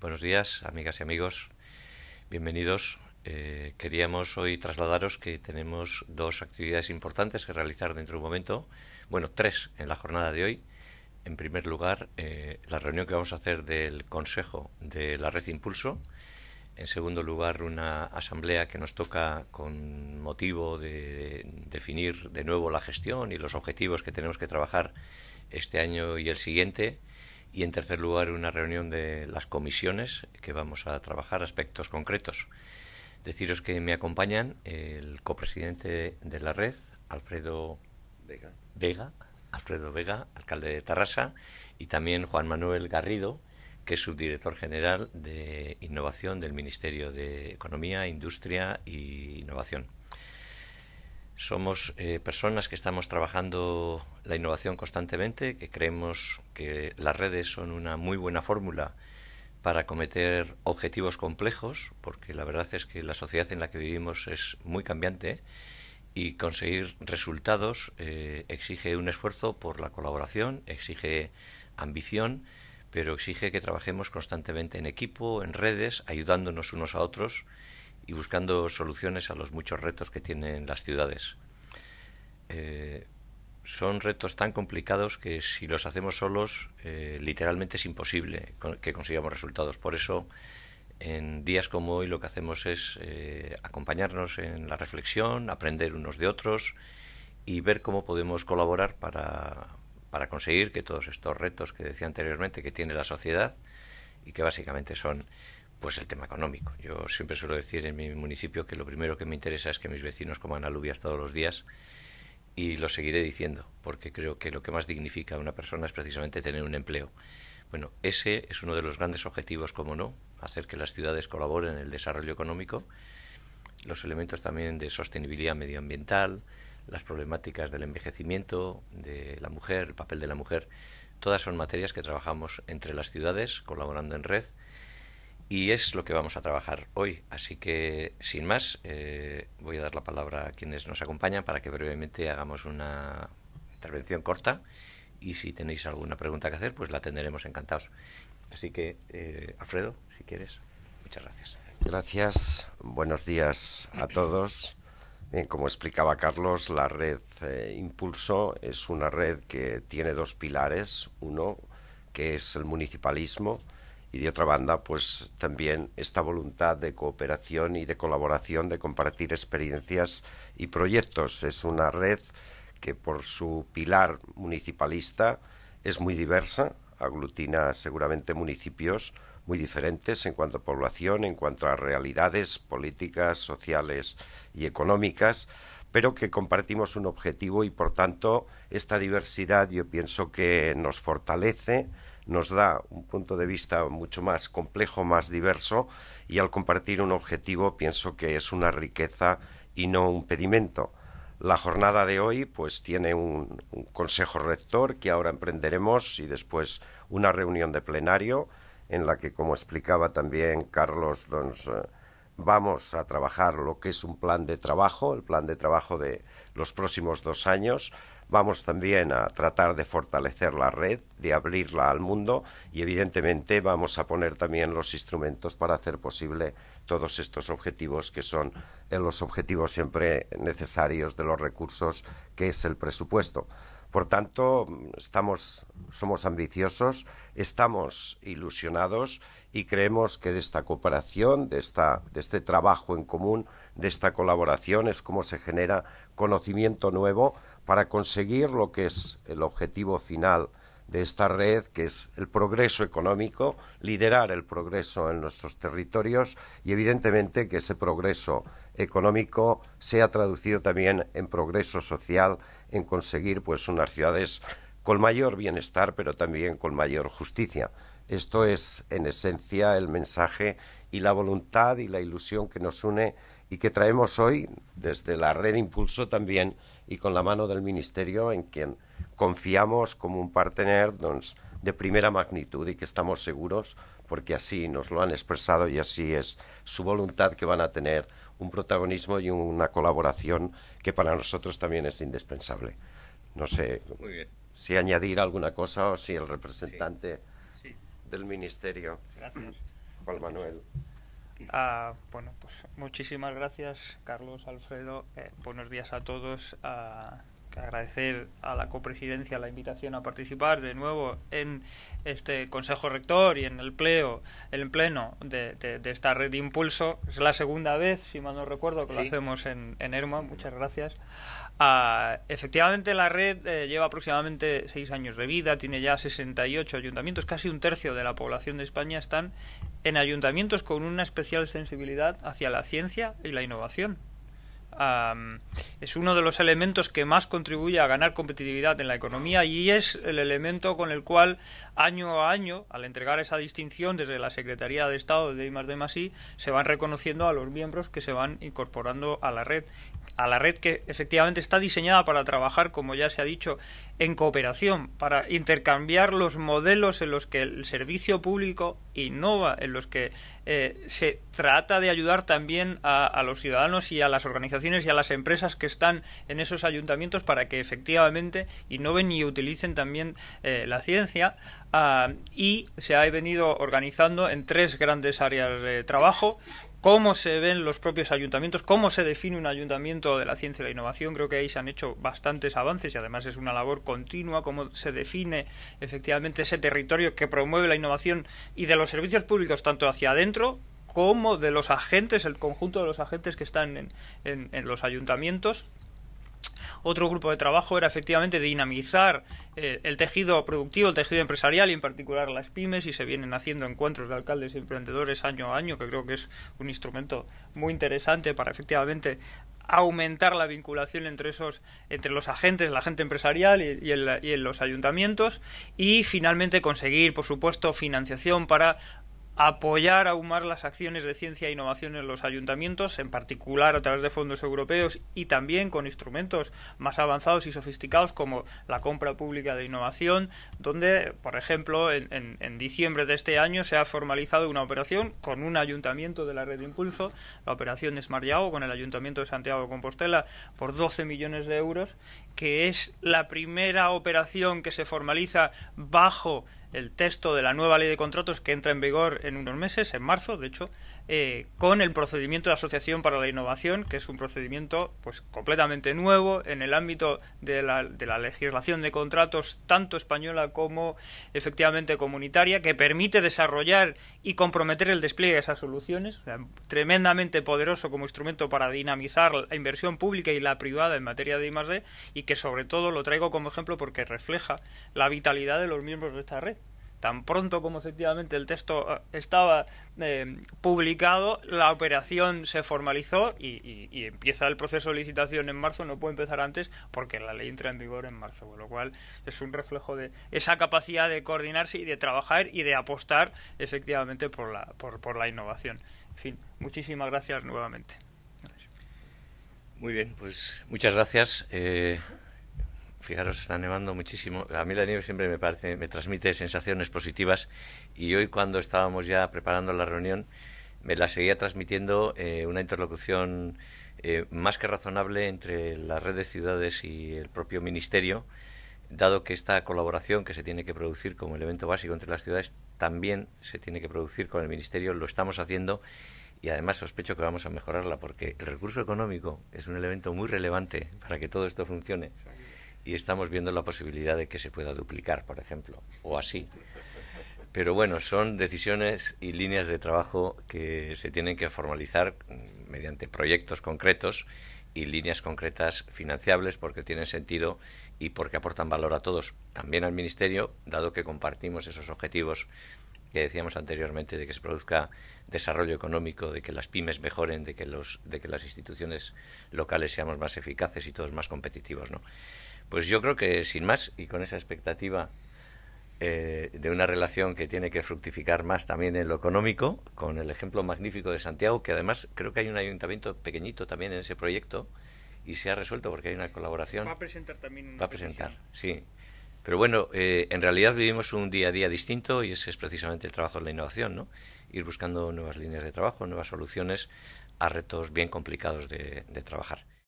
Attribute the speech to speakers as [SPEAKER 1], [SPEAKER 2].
[SPEAKER 1] Buenos días, amigas y amigos. Bienvenidos.
[SPEAKER 2] Eh, queríamos hoy trasladaros que tenemos dos actividades importantes que realizar dentro de un momento. Bueno, tres en la jornada de hoy. En primer lugar, eh, la reunión que vamos a hacer del Consejo de la Red Impulso. En segundo lugar, una asamblea que nos toca con motivo de definir de nuevo la gestión y los objetivos que tenemos que trabajar este año y el siguiente y en tercer lugar una reunión de las comisiones que vamos a trabajar aspectos concretos. Deciros que me acompañan el copresidente de la red, Alfredo Vega, Alfredo Vega, alcalde de Tarrasa, y también Juan Manuel Garrido, que es subdirector general de innovación del Ministerio de Economía, Industria e Innovación. Somos eh, personas que estamos trabajando la innovación constantemente, que creemos que las redes son una muy buena fórmula para acometer objetivos complejos, porque la verdad es que la sociedad en la que vivimos es muy cambiante y conseguir resultados eh, exige un esfuerzo por la colaboración, exige ambición, pero exige que trabajemos constantemente en equipo, en redes, ayudándonos unos a otros y buscando soluciones a los muchos retos que tienen las ciudades. Eh, son retos tan complicados que si los hacemos solos, eh, literalmente es imposible que consigamos resultados. Por eso, en días como hoy, lo que hacemos es eh, acompañarnos en la reflexión, aprender unos de otros y ver cómo podemos colaborar para, para conseguir que todos estos retos que decía anteriormente que tiene la sociedad y que básicamente son pues el tema económico. Yo siempre suelo decir en mi municipio que lo primero que me interesa es que mis vecinos coman alubias todos los días y lo seguiré diciendo, porque creo que lo que más dignifica a una persona es precisamente tener un empleo. Bueno, ese es uno de los grandes objetivos, como no, hacer que las ciudades colaboren en el desarrollo económico, los elementos también de sostenibilidad medioambiental, las problemáticas del envejecimiento, de la mujer, el papel de la mujer, todas son materias que trabajamos entre las ciudades, colaborando en red, y es lo que vamos a trabajar hoy. Así que, sin más, eh, voy a dar la palabra a quienes nos acompañan para que brevemente hagamos una intervención corta y si tenéis alguna pregunta que hacer, pues la tendremos encantados. Así que, eh, Alfredo, si quieres, muchas gracias.
[SPEAKER 3] Gracias, buenos días a todos. Bien, como explicaba Carlos, la red eh, Impulso es una red que tiene dos pilares. Uno, que es el municipalismo, y de otra banda, pues también esta voluntad de cooperación y de colaboración, de compartir experiencias y proyectos. Es una red que por su pilar municipalista es muy diversa, aglutina seguramente municipios muy diferentes en cuanto a población, en cuanto a realidades políticas, sociales y económicas, pero que compartimos un objetivo y por tanto esta diversidad yo pienso que nos fortalece, nos da un punto de vista mucho más complejo, más diverso y al compartir un objetivo pienso que es una riqueza y no un pedimento. La jornada de hoy pues tiene un, consejo rector que ahora emprenderemos y después una reunión de plenario en la que como explicaba también Carlos Dons, eh, vamos a trabajar lo que es un plan de trabajo, el plan de trabajo de, los próximos dos años. Vamos también a tratar de fortalecer la red, de abrirla al mundo y evidentemente vamos a poner también los instrumentos para hacer posible todos estos objetivos que son eh, los objetivos siempre necesarios de los recursos que es el presupuesto. Por tanto, estamos somos ambiciosos, estamos ilusionados y creemos que de esta cooperación, de, esta, de este trabajo en común, de esta colaboración es como se genera conocimiento nuevo para conseguir lo que es el objetivo final de esta red, que es el progreso económico, liderar el progreso en nuestros territorios y evidentemente que ese progreso económico sea traducido también en progreso social, en conseguir pues unas ciudades con mayor bienestar, pero también con mayor justicia. Esto es, en esencia, el mensaje y la voluntad y la ilusión que nos une y que traemos hoy desde la red Impulso también y con la mano del Ministerio en quien confiamos como un partner de primera magnitud y que estamos seguros porque así nos lo han expresado y así es su voluntad que van a tener un protagonismo y una colaboración que para nosotros también es indispensable. No sé. Muy bien si añadir alguna cosa o si el representante del ministerio, gracias. Juan Manuel.
[SPEAKER 1] Ah, bueno, pues muchísimas gracias, Carlos, Alfredo. Eh, buenos días a todos. Ah, agradecer a la copresidencia la invitación a participar de nuevo en este Consejo Rector y en el, pleo, el pleno de, esta red de impulso. Es la segunda vez, si mal no recuerdo, que lo hacemos en, en ERMA. Muchas gracias. Ah, efectivamente, la red eh, lleva aproximadamente seis años de vida, tiene ya 68 ayuntamientos, casi un tercio de la población de España están en ayuntamientos con una especial sensibilidad hacia la ciencia y la innovación. es uno de los elementos que más contribuye a ganar competitividad en la economía y es el elemento con el cual año a año, al entregar esa distinción desde la Secretaría de Estado de I+D+I, se van reconociendo a los miembros que se van incorporando a la red a la red que efectivamente está diseñada para trabajar, como ya se ha dicho, en cooperación, para intercambiar los modelos en los que el servicio público innova, en los que eh, se trata de ayudar también a, los ciudadanos y a las organizaciones y a las empresas que están en esos ayuntamientos para que efectivamente innoven y utilicen también eh, la ciencia. Ah, y se ha venido organizando en tres grandes áreas de trabajo cómo se ven los propios ayuntamientos, cómo se define un ayuntamiento de la ciencia y la innovación. Creo que ahí se han hecho bastantes avances y además es una labor continua, cómo se define efectivamente ese territorio que promueve la innovación y de los servicios públicos tanto hacia adentro como de los agentes, el conjunto de los agentes que están en, los ayuntamientos otro grupo de trabajo era efectivamente dinamizar eh, el tejido productivo, el tejido empresarial y en particular las pymes y se vienen haciendo encuentros de alcaldes y emprendedores año a año, que creo que es un instrumento muy interesante para efectivamente aumentar la vinculación entre esos entre los agentes, la gente empresarial y, los ayuntamientos y finalmente conseguir, por supuesto, financiación para apoyar aún más las acciones de ciencia e innovación en los ayuntamientos, en particular a través de fondos europeos y también con instrumentos más avanzados y sofisticados como la compra pública de innovación, donde, por ejemplo, en, diciembre de este año se ha formalizado una operación con un ayuntamiento de la red de impulso, la operación Smart Yago con el ayuntamiento de Santiago de Compostela por 12 millones de euros, que es la primera operación que se formaliza bajo el texto de la nueva ley de contratos que entra en vigor en unos meses, en marzo, de hecho, eh, con el procedimiento de asociación para la innovación, que es un procedimiento pues completamente nuevo en el ámbito de la, legislación de contratos, tanto española como efectivamente comunitaria, que permite desarrollar y comprometer el despliegue de esas soluciones, tremendamente poderoso como instrumento para dinamizar la inversión pública y la privada en materia de I+D, y que sobre todo lo traigo como ejemplo porque refleja la vitalidad de los miembros de esta red. Tan pronto como efectivamente el texto eh, estaba eh, publicado, la operación se formalizó y, empieza el proceso de licitación en marzo. No puede empezar antes porque la ley entra en vigor en marzo, con lo cual es un reflejo de esa capacidad de coordinarse y de trabajar y de apostar efectivamente por la, por, la innovación. En fin, muchísimas gracias nuevamente.
[SPEAKER 2] Muy bien, pues muchas gracias. Eh, Fijaros, está nevando muchísimo. A mí la nieve siempre me parece, me transmite sensaciones positivas y hoy cuando estábamos ya preparando la reunión me la seguía transmitiendo eh, una interlocución eh, más que razonable entre la red de ciudades y el propio ministerio, dado que esta colaboración que se tiene que producir como elemento básico entre las ciudades también se tiene que producir con el ministerio, lo estamos haciendo y además sospecho que vamos a mejorarla porque el recurso económico es un elemento muy relevante para que todo esto funcione y estamos viendo la posibilidad de que se pueda duplicar, por ejemplo, o así. Pero bueno, son decisiones y líneas de trabajo que se tienen que formalizar mediante proyectos concretos y líneas concretas financiables porque tienen sentido y porque aportan valor a todos, también al Ministerio, dado que compartimos esos objetivos que decíamos anteriormente de que se produzca desarrollo económico, de que las pymes mejoren, de que los de que las instituciones locales seamos más eficaces y todos más competitivos, ¿no? Pues yo creo que sin más y con esa expectativa eh, de una relación que tiene que fructificar más también en lo económico, con el ejemplo magnífico de Santiago, que además creo que hay un ayuntamiento pequeñito también en ese proyecto y se ha resuelto porque hay una colaboración. Va a presentar
[SPEAKER 1] también Va a presentar,
[SPEAKER 2] sí. Pero bueno, eh, en realidad vivimos un día a día distinto y ese es precisamente el trabajo de la innovación, ¿no? Ir buscando nuevas líneas de trabajo, nuevas soluciones a retos bien complicados de trabajar.